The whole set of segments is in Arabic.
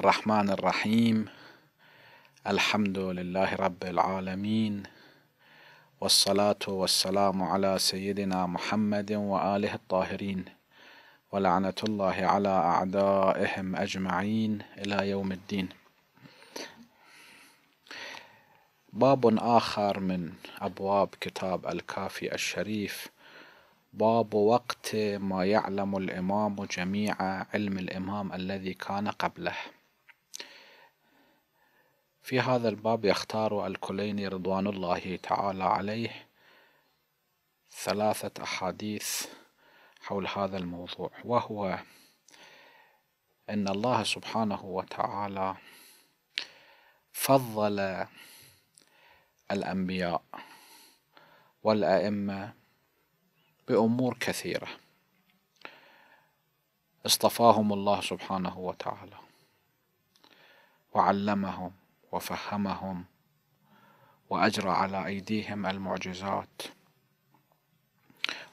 الرحمن الرحيم الحمد لله رب العالمين والصلاة والسلام على سيدنا محمد وآله الطاهرين ولعنة الله على أعدائهم أجمعين إلى يوم الدين باب آخر من أبواب كتاب الكافي الشريف باب وقت ما يعلم الإمام جميع علم الإمام الذي كان قبله في هذا الباب يختار الكليني رضوان الله تعالى عليه ثلاثة أحاديث حول هذا الموضوع وهو أن الله سبحانه وتعالى فضل الأنبياء والأئمة بأمور كثيرة اصطفاهم الله سبحانه وتعالى وعلمهم وفهمهم واجرى على ايديهم المعجزات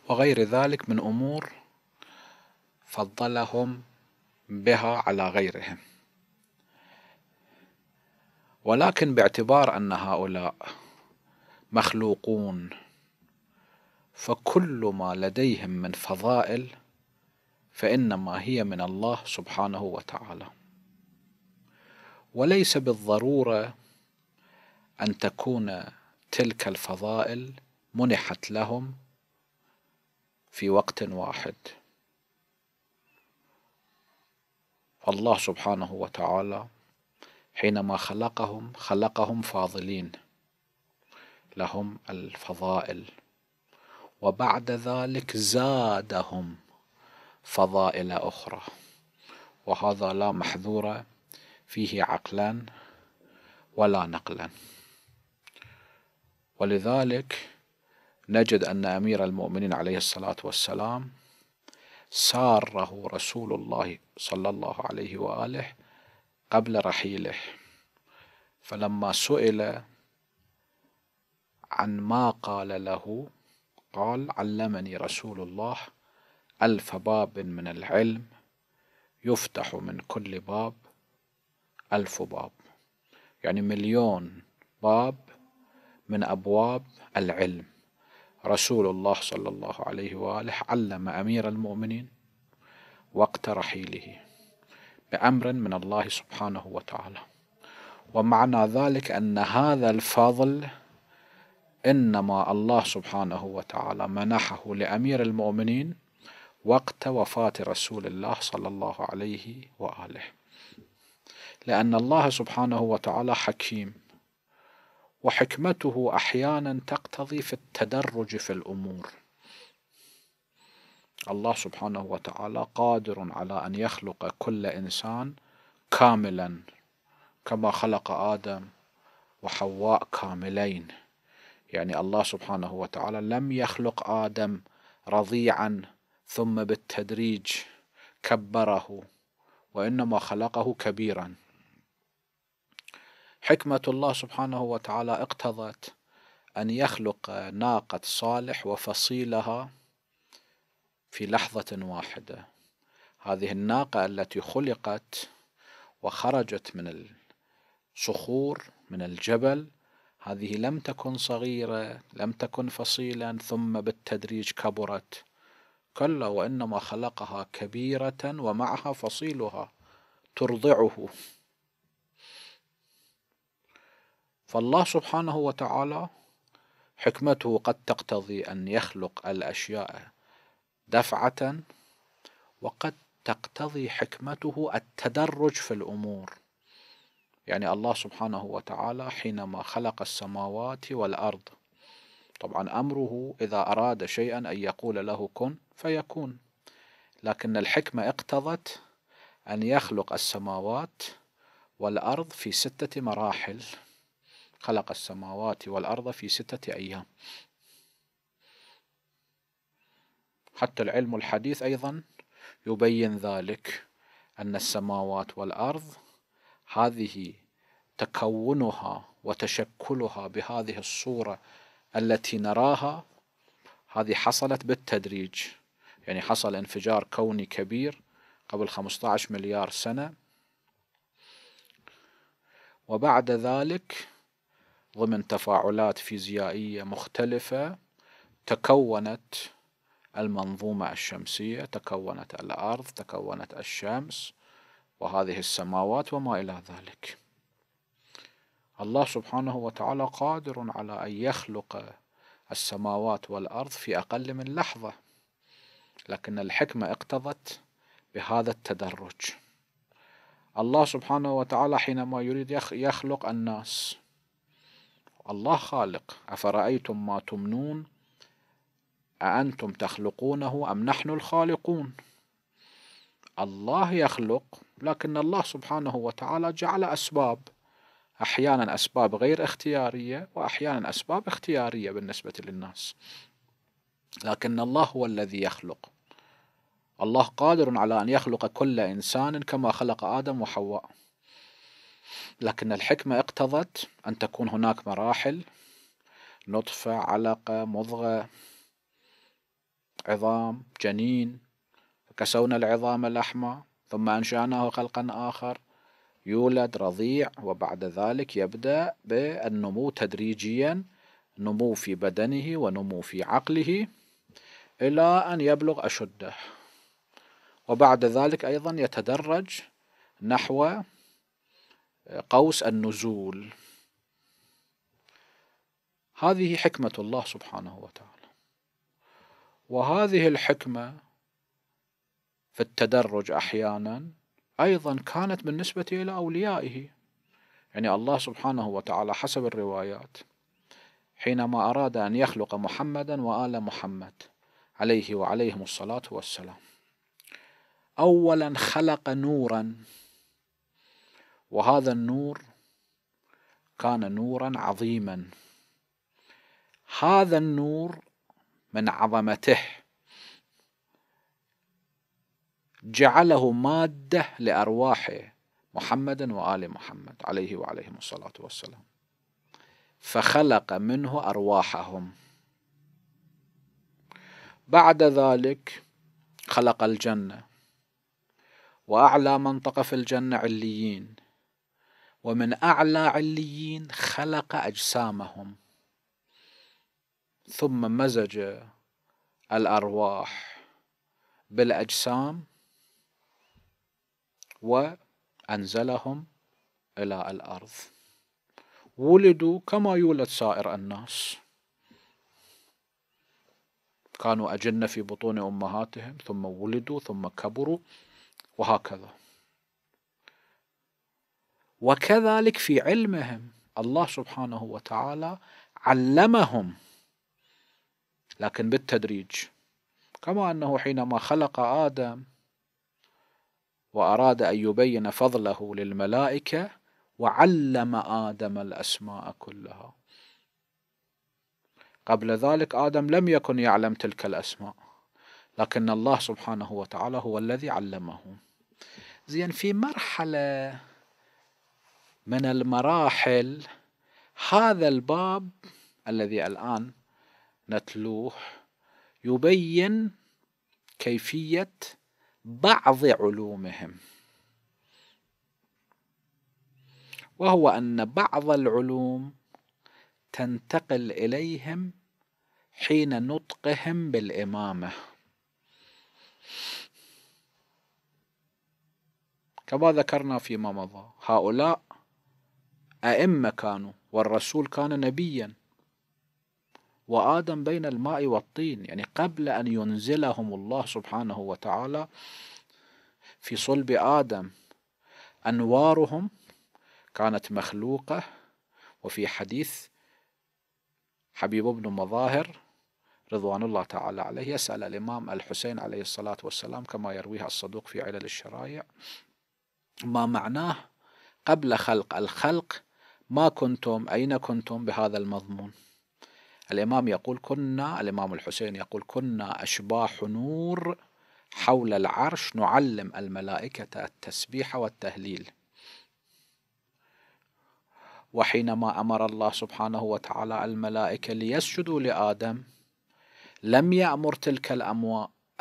وغير ذلك من امور فضلهم بها على غيرهم ولكن باعتبار ان هؤلاء مخلوقون فكل ما لديهم من فضائل فانما هي من الله سبحانه وتعالى وليس بالضروره ان تكون تلك الفضائل منحت لهم في وقت واحد فالله سبحانه وتعالى حينما خلقهم خلقهم فاضلين لهم الفضائل وبعد ذلك زادهم فضائل اخرى وهذا لا محذور فيه عقلا ولا نقلا ولذلك نجد أن أمير المؤمنين عليه الصلاة والسلام ساره رسول الله صلى الله عليه وآله قبل رحيله فلما سئل عن ما قال له قال علمني رسول الله ألف باب من العلم يفتح من كل باب ألف باب يعني مليون باب من أبواب العلم رسول الله صلى الله عليه وآله علم أمير المؤمنين وقت رحيله بأمر من الله سبحانه وتعالى ومعنى ذلك أن هذا الفضل إنما الله سبحانه وتعالى منحه لأمير المؤمنين وقت وفاة رسول الله صلى الله عليه وآله لأن الله سبحانه وتعالى حكيم وحكمته أحيانا تقتضي في التدرج في الأمور الله سبحانه وتعالى قادر على أن يخلق كل إنسان كاملا كما خلق آدم وحواء كاملين يعني الله سبحانه وتعالى لم يخلق آدم رضيعا ثم بالتدريج كبره وإنما خلقه كبيرا حكمة الله سبحانه وتعالى اقتضت أن يخلق ناقة صالح وفصيلها في لحظة واحدة هذه الناقة التي خلقت وخرجت من الصخور من الجبل هذه لم تكن صغيرة لم تكن فصيلا ثم بالتدريج كبرت كلا وإنما خلقها كبيرة ومعها فصيلها ترضعه فالله سبحانه وتعالى حكمته قد تقتضي أن يخلق الأشياء دفعة وقد تقتضي حكمته التدرج في الأمور يعني الله سبحانه وتعالى حينما خلق السماوات والأرض طبعا أمره إذا أراد شيئا أن يقول له كن فيكون لكن الحكمة اقتضت أن يخلق السماوات والأرض في ستة مراحل خلق السماوات والأرض في ستة أيام حتى العلم الحديث أيضا يبين ذلك أن السماوات والأرض هذه تكونها وتشكلها بهذه الصورة التي نراها هذه حصلت بالتدريج يعني حصل انفجار كوني كبير قبل 15 مليار سنة وبعد ذلك ضمن تفاعلات فيزيائية مختلفة تكونت المنظومة الشمسية تكونت الأرض تكونت الشمس وهذه السماوات وما إلى ذلك الله سبحانه وتعالى قادر على أن يخلق السماوات والأرض في أقل من لحظة لكن الحكمة اقتضت بهذا التدرج الله سبحانه وتعالى حينما يريد يخلق الناس الله خالق أفرأيتم ما تمنون أأنتم تخلقونه أم نحن الخالقون الله يخلق لكن الله سبحانه وتعالى جعل أسباب أحيانا أسباب غير اختيارية وأحيانا أسباب اختيارية بالنسبة للناس لكن الله هو الذي يخلق الله قادر على أن يخلق كل إنسان كما خلق آدم وحواء لكن الحكمة اقتضت أن تكون هناك مراحل نطفة علقة مضغة عظام جنين كسونا العظام الأحمى ثم أنشأناه خلقا آخر يولد رضيع وبعد ذلك يبدأ بالنمو تدريجيا نمو في بدنه ونمو في عقله إلى أن يبلغ أشده وبعد ذلك أيضا يتدرج نحو قوس النزول هذه حكمة الله سبحانه وتعالى وهذه الحكمة في التدرج أحيانا أيضا كانت بالنسبة إلى أوليائه يعني الله سبحانه وتعالى حسب الروايات حينما أراد أن يخلق محمدا وآل محمد عليه وعليهم الصلاة والسلام أولا خلق نورا وهذا النور كان نورا عظيما هذا النور من عظمته جعله ماده لارواح محمد وال محمد عليه وعليهم الصلاه والسلام فخلق منه ارواحهم بعد ذلك خلق الجنه واعلى منطقه في الجنه عليين ومن أعلى عليين خلق أجسامهم ثم مزج الأرواح بالأجسام وأنزلهم إلى الأرض ولدوا كما يولد سائر الناس كانوا أجن في بطون أمهاتهم ثم ولدوا ثم كبروا وهكذا وكذلك في علمهم الله سبحانه وتعالى علمهم لكن بالتدريج كما انه حينما خلق ادم واراد ان يبين فضله للملائكه وعلم ادم الاسماء كلها قبل ذلك ادم لم يكن يعلم تلك الاسماء لكن الله سبحانه وتعالى هو الذي علمه زين في مرحله من المراحل هذا الباب الذي الآن نتلوه يبين كيفية بعض علومهم وهو أن بعض العلوم تنتقل إليهم حين نطقهم بالإمامة كما ذكرنا فيما مضى هؤلاء أئمة كانوا والرسول كان نبيا وآدم بين الماء والطين يعني قبل أن ينزلهم الله سبحانه وتعالى في صلب آدم أنوارهم كانت مخلوقة وفي حديث حبيب بن مظاهر رضوان الله تعالى عليه يسأل الإمام الحسين عليه الصلاة والسلام كما يرويها الصدوق في علل الشرائع ما معناه قبل خلق الخلق ما كنتم أين كنتم بهذا المضمون الإمام يقول كنا الإمام الحسين يقول كنا أشباح نور حول العرش نعلم الملائكة التسبيح والتهليل وحينما أمر الله سبحانه وتعالى الملائكة ليسجدوا لآدم لم يأمر تلك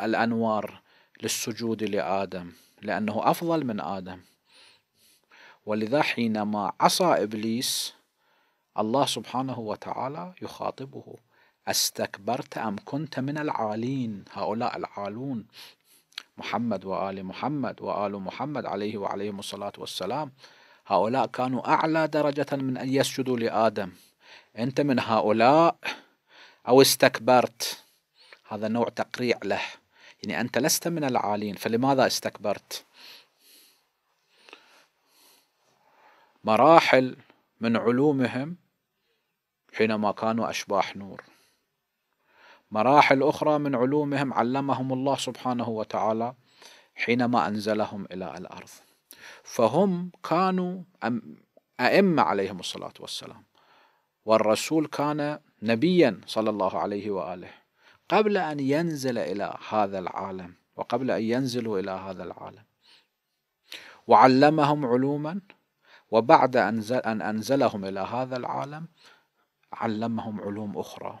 الأنوار للسجود لآدم لأنه أفضل من آدم ولذا حينما عصى إبليس الله سبحانه وتعالى يخاطبه استكبرت أم كنت من العالين هؤلاء العالون محمد وآل محمد وآل محمد عليه وعليهم الصلاة والسلام هؤلاء كانوا أعلى درجة من أن يسجدوا لآدم أنت من هؤلاء أو استكبرت هذا نوع تقريع له يعني أنت لست من العالين فلماذا استكبرت مراحل من علومهم حينما كانوا أشباح نور مراحل أخرى من علومهم علمهم الله سبحانه وتعالى حينما أنزلهم إلى الأرض فهم كانوا أئمة عليهم الصلاة والسلام والرسول كان نبيا صلى الله عليه وآله قبل أن ينزل إلى هذا العالم وقبل أن ينزلوا إلى هذا العالم وعلمهم علوما وبعد أن أنزلهم إلى هذا العالم علمهم علوم أخرى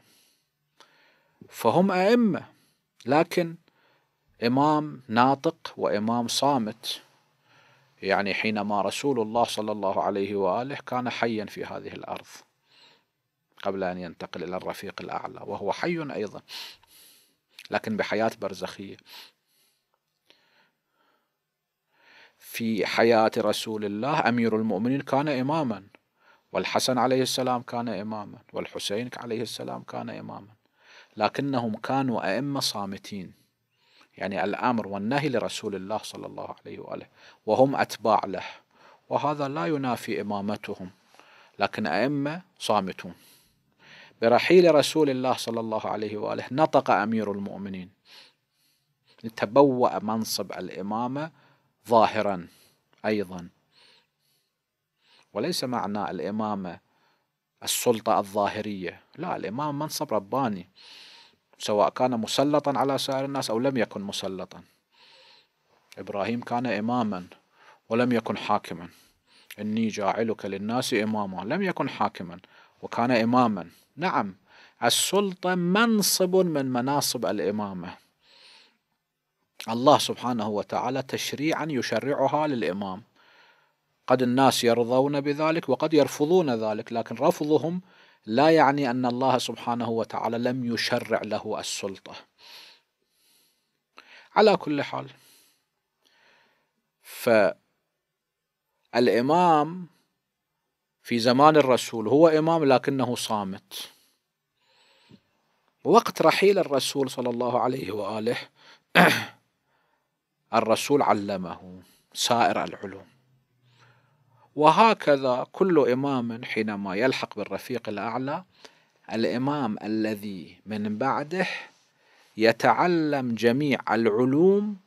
فهم أئمة لكن إمام ناطق وإمام صامت يعني حينما رسول الله صلى الله عليه وآله كان حيا في هذه الأرض قبل أن ينتقل إلى الرفيق الأعلى وهو حي أيضا لكن بحياة برزخية في حياة رسول الله أمير المؤمنين كان إماما والحسن عليه السلام كان إماما والحسين عليه السلام كان إماما لكنهم كانوا أئمة صامتين يعني الأمر والنهي لرسول الله صلى الله عليه وآله وهم أتباع له وهذا لا ينافي إمامتهم لكن أئمة صامتون برحيل رسول الله صلى الله عليه وآله نطق أمير المؤمنين تبوأ منصب الإمامة ظاهرا ايضا وليس معنى الامامه السلطه الظاهريه لا الامام منصب رباني سواء كان مسلطا على سائر الناس او لم يكن مسلطا ابراهيم كان اماما ولم يكن حاكما اني جاعلك للناس اماما لم يكن حاكما وكان اماما نعم السلطه منصب من مناصب الامامه الله سبحانه وتعالى تشريعا يشرعها للإمام قد الناس يرضون بذلك وقد يرفضون ذلك لكن رفضهم لا يعني أن الله سبحانه وتعالى لم يشرع له السلطة على كل حال فالإمام في زمان الرسول هو إمام لكنه صامت وقت رحيل الرسول صلى الله عليه وآله الرسول علمه سائر العلوم وهكذا كل إمام حينما يلحق بالرفيق الأعلى الإمام الذي من بعده يتعلم جميع العلوم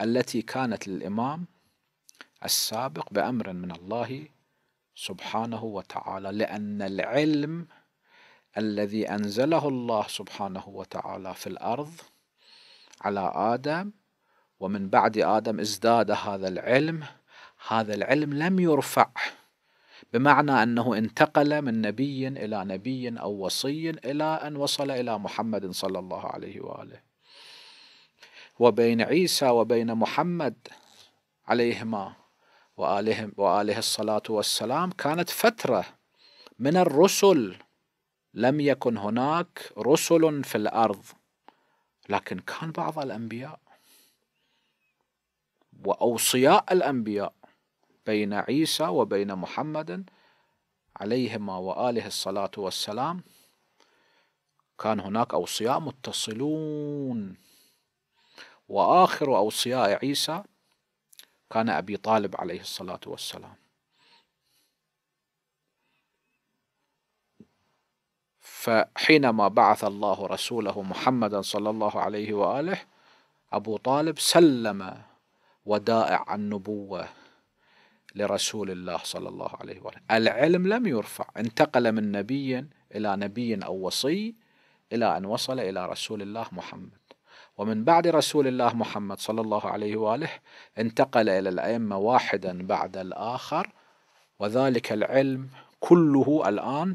التي كانت للإمام السابق بأمر من الله سبحانه وتعالى لأن العلم الذي أنزله الله سبحانه وتعالى في الأرض على آدم ومن بعد آدم ازداد هذا العلم هذا العلم لم يرفع بمعنى أنه انتقل من نبي إلى نبي أو وصي إلى أن وصل إلى محمد صلى الله عليه وآله وبين عيسى وبين محمد عليهما وآلهم وآله الصلاة والسلام كانت فترة من الرسل لم يكن هناك رسل في الأرض لكن كان بعض الأنبياء وأوصياء الأنبياء بين عيسى وبين محمد عليهما وآله الصلاة والسلام كان هناك أوصياء متصلون وآخر أوصياء عيسى كان أبي طالب عليه الصلاة والسلام فحينما بعث الله رسوله محمدا صلى الله عليه وآله أبو طالب سلم ودائع النبوة لرسول الله صلى الله عليه وآله العلم لم يرفع انتقل من نبي إلى نبي أو وصي إلى أن وصل إلى رسول الله محمد ومن بعد رسول الله محمد صلى الله عليه واله انتقل الى الائمه واحدا بعد الاخر وذلك العلم كله الان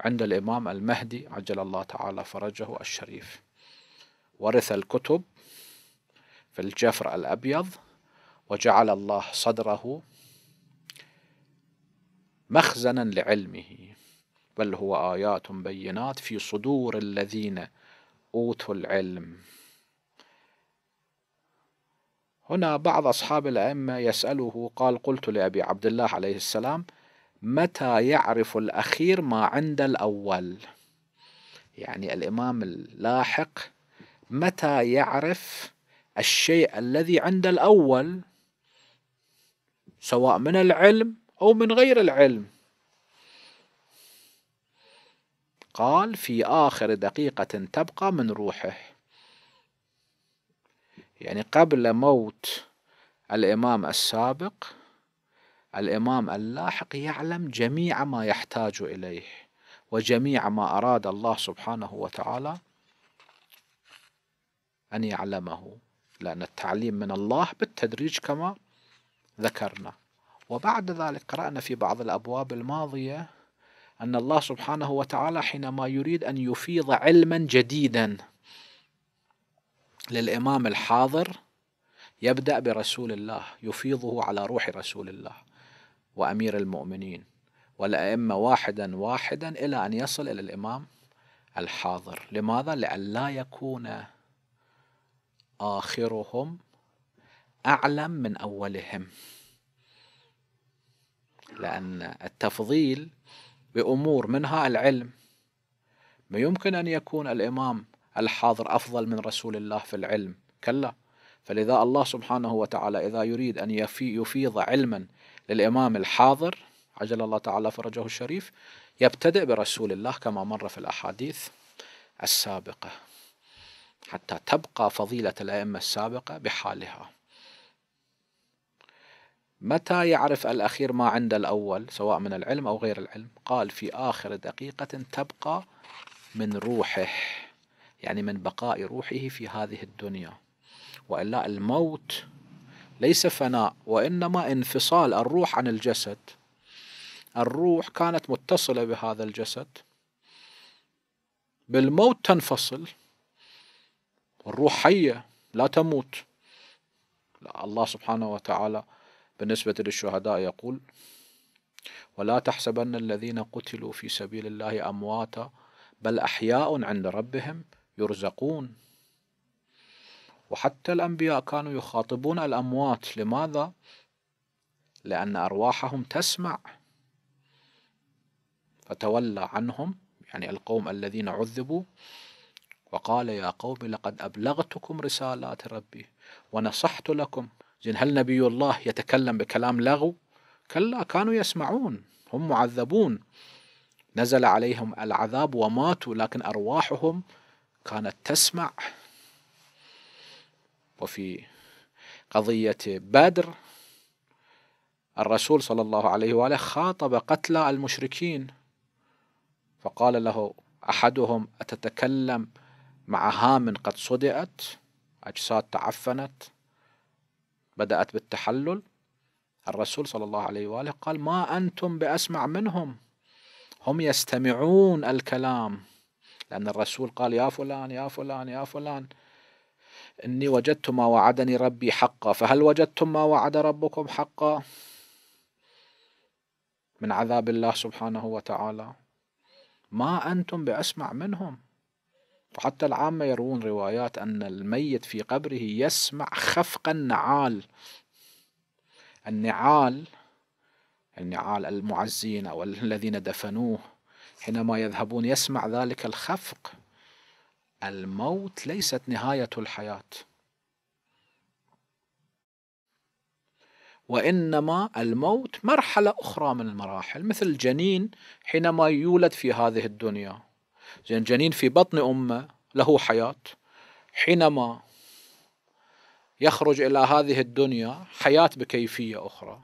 عند الامام المهدي عجل الله تعالى فرجه الشريف ورث الكتب في الجفر الأبيض وجعل الله صدره مخزنا لعلمه بل هو آيات بينات في صدور الذين أوتوا العلم هنا بعض أصحاب الأئمة يسأله قال قلت لأبي عبد الله عليه السلام متى يعرف الأخير ما عند الأول يعني الإمام اللاحق متى يعرف الشيء الذي عند الأول سواء من العلم أو من غير العلم قال في آخر دقيقة تبقى من روحه يعني قبل موت الإمام السابق الإمام اللاحق يعلم جميع ما يحتاج إليه وجميع ما أراد الله سبحانه وتعالى أن يعلمه لأن التعليم من الله بالتدريج كما ذكرنا وبعد ذلك قرأنا في بعض الأبواب الماضية أن الله سبحانه وتعالى حينما يريد أن يفيض علما جديدا للإمام الحاضر يبدأ برسول الله يفيضه على روح رسول الله وأمير المؤمنين والأئمة واحدا واحدا إلى أن يصل إلى الإمام الحاضر لماذا؟ لأن لا يكون آخرهم أعلم من أولهم لأن التفضيل بأمور منها العلم ما يمكن أن يكون الإمام الحاضر أفضل من رسول الله في العلم كلا فلذا الله سبحانه وتعالى إذا يريد أن يفيض علما للإمام الحاضر عجل الله تعالى فرجه الشريف يبتدئ برسول الله كما مر في الأحاديث السابقة حتى تبقى فضيلة الأئمة السابقة بحالها متى يعرف الأخير ما عند الأول سواء من العلم أو غير العلم قال في آخر دقيقة تبقى من روحه يعني من بقاء روحه في هذه الدنيا وإلا الموت ليس فناء وإنما انفصال الروح عن الجسد الروح كانت متصلة بهذا الجسد بالموت تنفصل والروح حية لا تموت لا الله سبحانه وتعالى بالنسبة للشهداء يقول ولا تحسبن الذين قتلوا في سبيل الله أمواتا بل أحياء عند ربهم يرزقون وحتى الأنبياء كانوا يخاطبون الأموات لماذا؟ لأن أرواحهم تسمع فتولى عنهم يعني القوم الذين عذبوا وقال يا قوم لقد أبلغتكم رسالات ربي ونصحت لكم زين هل نبي الله يتكلم بكلام لغو كلا كانوا يسمعون هم معذبون نزل عليهم العذاب وماتوا لكن أرواحهم كانت تسمع وفي قضية بدر الرسول صلى الله عليه وآله خاطب قتلى المشركين فقال له أحدهم أتتكلم مع هام قد صدئت أجساد تعفنت بدأت بالتحلل الرسول صلى الله عليه وآله قال ما أنتم بأسمع منهم هم يستمعون الكلام لأن الرسول قال يا فلان يا فلان يا فلان إني وجدت ما وعدني ربي حقا فهل وجدتم ما وعد ربكم حقا من عذاب الله سبحانه وتعالى ما أنتم بأسمع منهم وحتى العامة يروون روايات أن الميت في قبره يسمع خفق النعال النعال النعال المعزين أو الذين دفنوه حينما يذهبون يسمع ذلك الخفق الموت ليست نهاية الحياة وإنما الموت مرحلة أخرى من المراحل مثل الجنين حينما يولد في هذه الدنيا زين جنين في بطن امه له حياه حينما يخرج الى هذه الدنيا حياه بكيفيه اخرى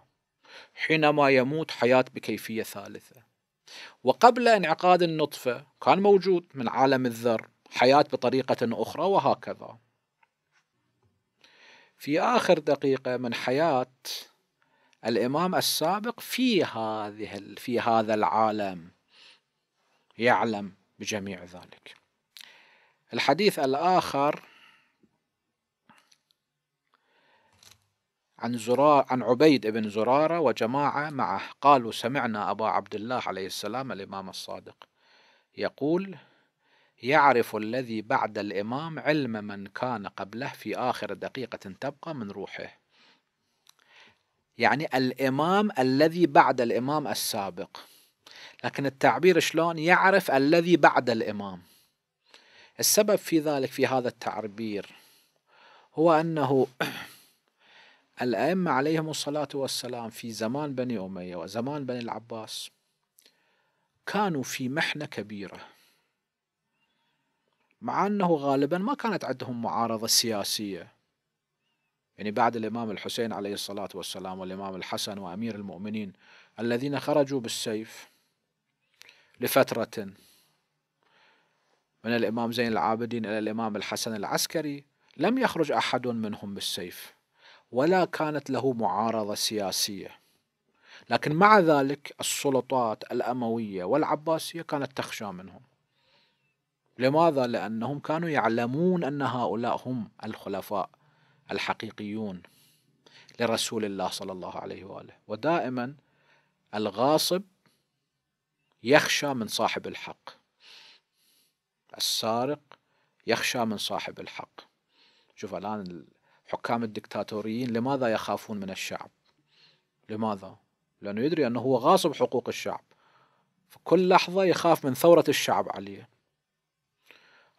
حينما يموت حياه بكيفيه ثالثه وقبل انعقاد النطفه كان موجود من عالم الذر حياه بطريقه اخرى وهكذا في آخر دقيقة من حياة الإمام السابق في هذه في هذا العالم يعلم بجميع ذلك الحديث الآخر عن زرار عن عبيد بن زرارة وجماعة معه قالوا سمعنا أبا عبد الله عليه السلام الإمام الصادق يقول يعرف الذي بعد الإمام علم من كان قبله في آخر دقيقة تبقى من روحه يعني الإمام الذي بعد الإمام السابق لكن التعبير شلون يعرف الذي بعد الإمام السبب في ذلك في هذا التعبير هو أنه الأئمة عليهم الصلاة والسلام في زمان بني أمية وزمان بني العباس كانوا في محنة كبيرة مع أنه غالبا ما كانت عندهم معارضة سياسية يعني بعد الإمام الحسين عليه الصلاة والسلام والإمام الحسن وأمير المؤمنين الذين خرجوا بالسيف لفترة من الإمام زين العابدين إلى الإمام الحسن العسكري لم يخرج أحد منهم بالسيف ولا كانت له معارضة سياسية لكن مع ذلك السلطات الأموية والعباسية كانت تخشى منهم لماذا؟ لأنهم كانوا يعلمون أن هؤلاء هم الخلفاء الحقيقيون لرسول الله صلى الله عليه وآله ودائما الغاصب يخشى من صاحب الحق السارق يخشى من صاحب الحق شوف الآن الحكام الدكتاتوريين لماذا يخافون من الشعب لماذا لأنه يدري أنه هو غاصب حقوق الشعب فكل لحظة يخاف من ثورة الشعب عليه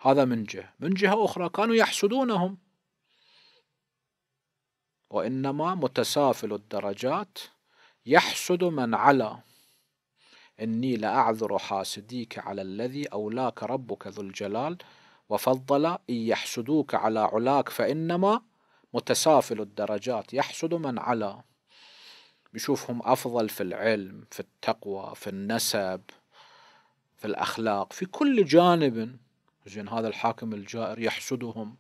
هذا من جهة من جهة أخرى كانوا يحسدونهم وإنما متسافل الدرجات يحسد من علا إني لأعذر حاسديك على الذي أولاك ربك ذو الجلال وفضل إن يحسدوك على علاك فإنما متسافل الدرجات يحسد من علا بيشوفهم أفضل في العلم في التقوى في النسب في الأخلاق في كل جانب زين هذا الحاكم الجائر يحسدهم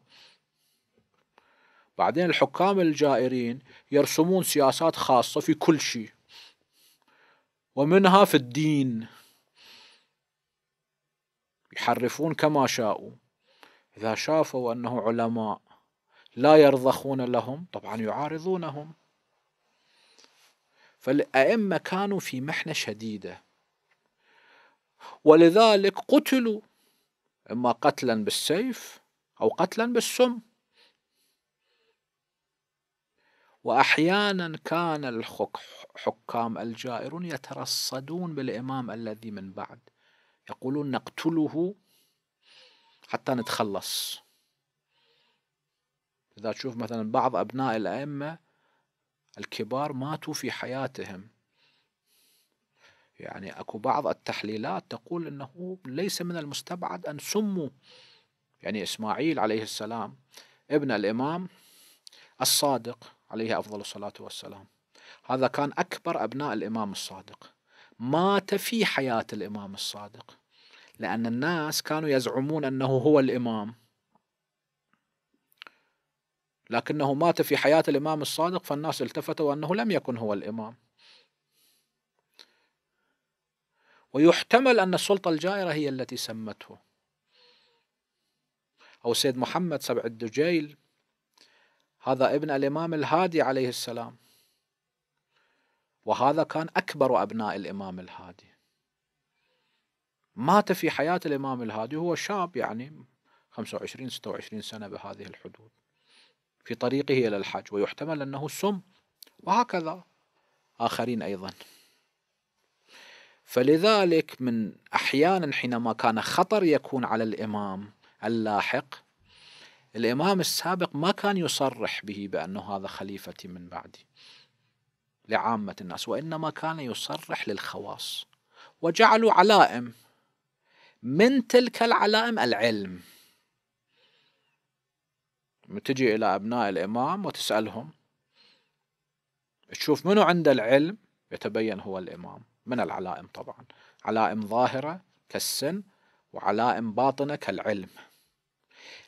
بعدين الحكام الجائرين يرسمون سياسات خاصة في كل شيء ومنها في الدين يحرفون كما شاءوا إذا شافوا أنه علماء لا يرضخون لهم طبعا يعارضونهم فالأئمة كانوا في محنة شديدة ولذلك قتلوا إما قتلا بالسيف أو قتلا بالسم وأحيانا كان الحكام الجائرون يترصدون بالإمام الذي من بعد يقولون نقتله حتى نتخلص إذا تشوف مثلا بعض أبناء الأئمة الكبار ماتوا في حياتهم يعني أكو بعض التحليلات تقول أنه ليس من المستبعد أن سموا يعني إسماعيل عليه السلام ابن الإمام الصادق عليه أفضل الصلاة والسلام هذا كان أكبر أبناء الإمام الصادق مات في حياة الإمام الصادق لأن الناس كانوا يزعمون أنه هو الإمام لكنه مات في حياة الإمام الصادق فالناس التفتوا أنه لم يكن هو الإمام ويحتمل أن السلطة الجائرة هي التي سمته أو سيد محمد سبع الدجيل هذا ابن الإمام الهادي عليه السلام وهذا كان أكبر أبناء الإمام الهادي مات في حياة الإمام الهادي هو شاب يعني 25 26 سنة بهذه الحدود في طريقه إلى الحج ويحتمل أنه سم وهكذا آخرين أيضا فلذلك من أحيانا حينما كان خطر يكون على الإمام اللاحق الإمام السابق ما كان يصرح به بأنه هذا خليفتي من بعدي لعامة الناس وإنما كان يصرح للخواص وجعلوا علائم من تلك العلائم العلم تجي إلى أبناء الإمام وتسألهم تشوف منو عند العلم يتبين هو الإمام من العلائم طبعا علائم ظاهرة كالسن وعلائم باطنة كالعلم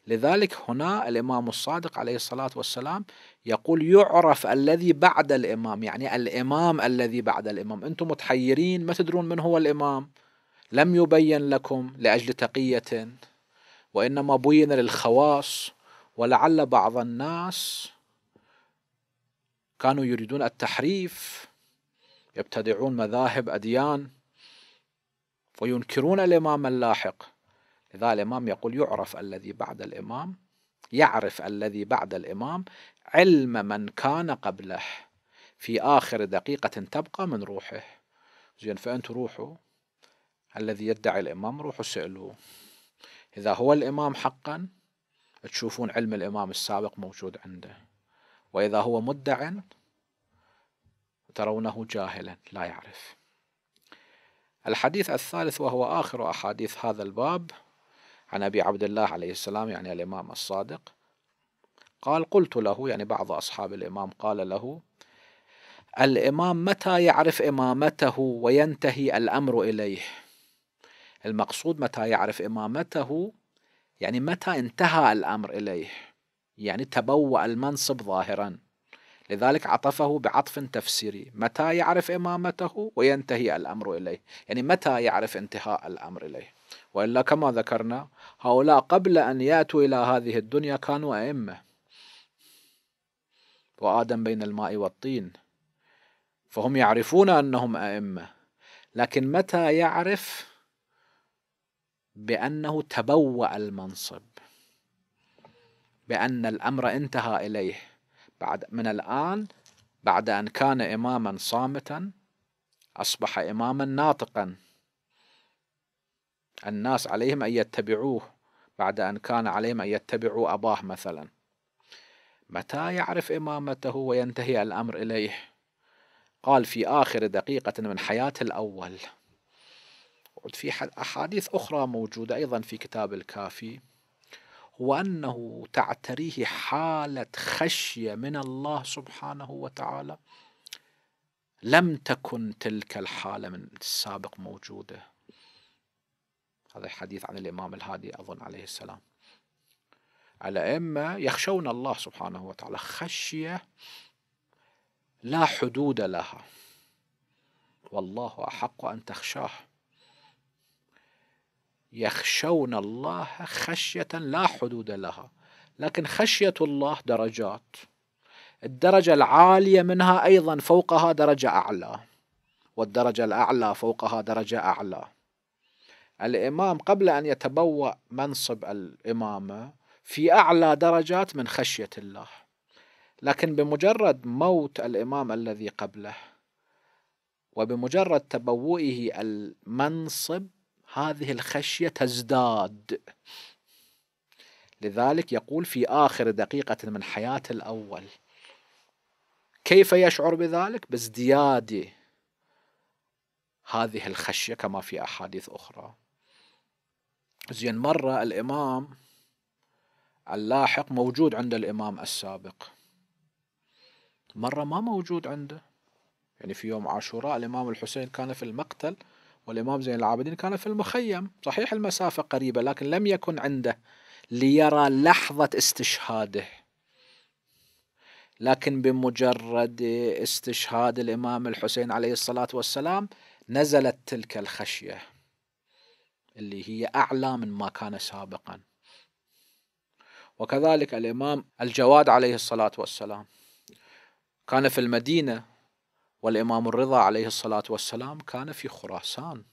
لذلك هنا الإمام الصادق عليه الصلاة والسلام يقول يعرف الذي بعد الإمام يعني الإمام الذي بعد الإمام أنتم متحيرين ما تدرون من هو الإمام لم يبين لكم لأجل تقية وإنما بين للخواص ولعل بعض الناس كانوا يريدون التحريف يبتدعون مذاهب أديان وينكرون الإمام اللاحق إذا الإمام يقول يعرف الذي بعد الإمام يعرف الذي بعد الإمام علم من كان قبله في آخر دقيقة تبقى من روحه زين فأنتوا روحوا الذي يدعي الإمام روحوا سألوه إذا هو الإمام حقا تشوفون علم الإمام السابق موجود عنده وإذا هو مدع ترونه جاهلا لا يعرف الحديث الثالث وهو آخر أحاديث هذا الباب عن أبي عبد الله عليه السلام يعني الإمام الصادق قال قلت له يعني بعض أصحاب الإمام قال له الإمام متى يعرف إمامته وينتهي الأمر إليه المقصود متى يعرف إمامته يعني متى انتهى الأمر إليه يعني تبوأ المنصب ظاهرا لذلك عطفه بعطف تفسيري متى يعرف إمامته وينتهي الأمر إليه يعني متى يعرف انتهاء الأمر إليه وإلا كما ذكرنا هؤلاء قبل أن يأتوا إلى هذه الدنيا كانوا أئمة وآدم بين الماء والطين فهم يعرفون أنهم أئمة لكن متى يعرف بأنه تبوأ المنصب بأن الأمر انتهى إليه بعد من الآن بعد أن كان إماما صامتا أصبح إماما ناطقا الناس عليهم أن يتبعوه بعد أن كان عليهم أن يتبعوا أباه مثلا متى يعرف إمامته وينتهي الأمر إليه قال في آخر دقيقة من حياته الأول في أحاديث أخرى موجودة أيضا في كتاب الكافي هو أنه تعتريه حالة خشية من الله سبحانه وتعالى لم تكن تلك الحالة من السابق موجوده هذا حديث عن الإمام الهادي أظن عليه السلام الأئمة يخشون الله سبحانه وتعالى خشية لا حدود لها والله أحق أن تخشاه يخشون الله خشية لا حدود لها لكن خشية الله درجات الدرجة العالية منها أيضا فوقها درجة أعلى والدرجة الأعلى فوقها درجة أعلى الإمام قبل أن يتبوأ منصب الإمامة في أعلى درجات من خشية الله لكن بمجرد موت الإمام الذي قبله وبمجرد تبوئه المنصب هذه الخشية تزداد لذلك يقول في آخر دقيقة من حياة الأول كيف يشعر بذلك؟ بازدياد هذه الخشية كما في أحاديث أخرى زين مرة الإمام اللاحق موجود عند الإمام السابق مرة ما موجود عنده يعني في يوم عاشوراء الإمام الحسين كان في المقتل والإمام زين العابدين كان في المخيم صحيح المسافة قريبة لكن لم يكن عنده ليرى لحظة استشهاده لكن بمجرد استشهاد الإمام الحسين عليه الصلاة والسلام نزلت تلك الخشية اللي هي أعلى من ما كان سابقا وكذلك الإمام الجواد عليه الصلاة والسلام كان في المدينة والإمام الرضا عليه الصلاة والسلام كان في خراسان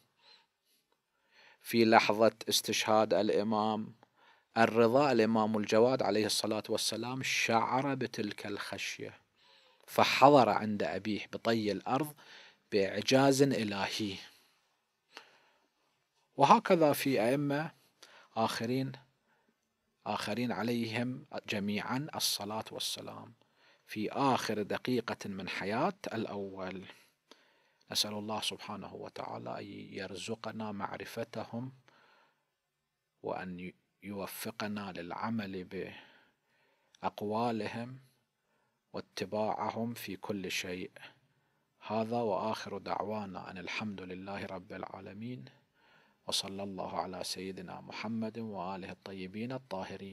في لحظة استشهاد الإمام الرضا الإمام الجواد عليه الصلاة والسلام شعر بتلك الخشية فحضر عند أبيه بطي الأرض بإعجاز إلهي وهكذا في أئمة آخرين آخرين عليهم جميعا الصلاة والسلام في آخر دقيقة من حياة الأول نسأل الله سبحانه وتعالى أن يرزقنا معرفتهم وأن يوفقنا للعمل بأقوالهم واتباعهم في كل شيء هذا وآخر دعوانا أن الحمد لله رب العالمين وصلى الله على سيدنا محمد واله الطيبين الطاهرين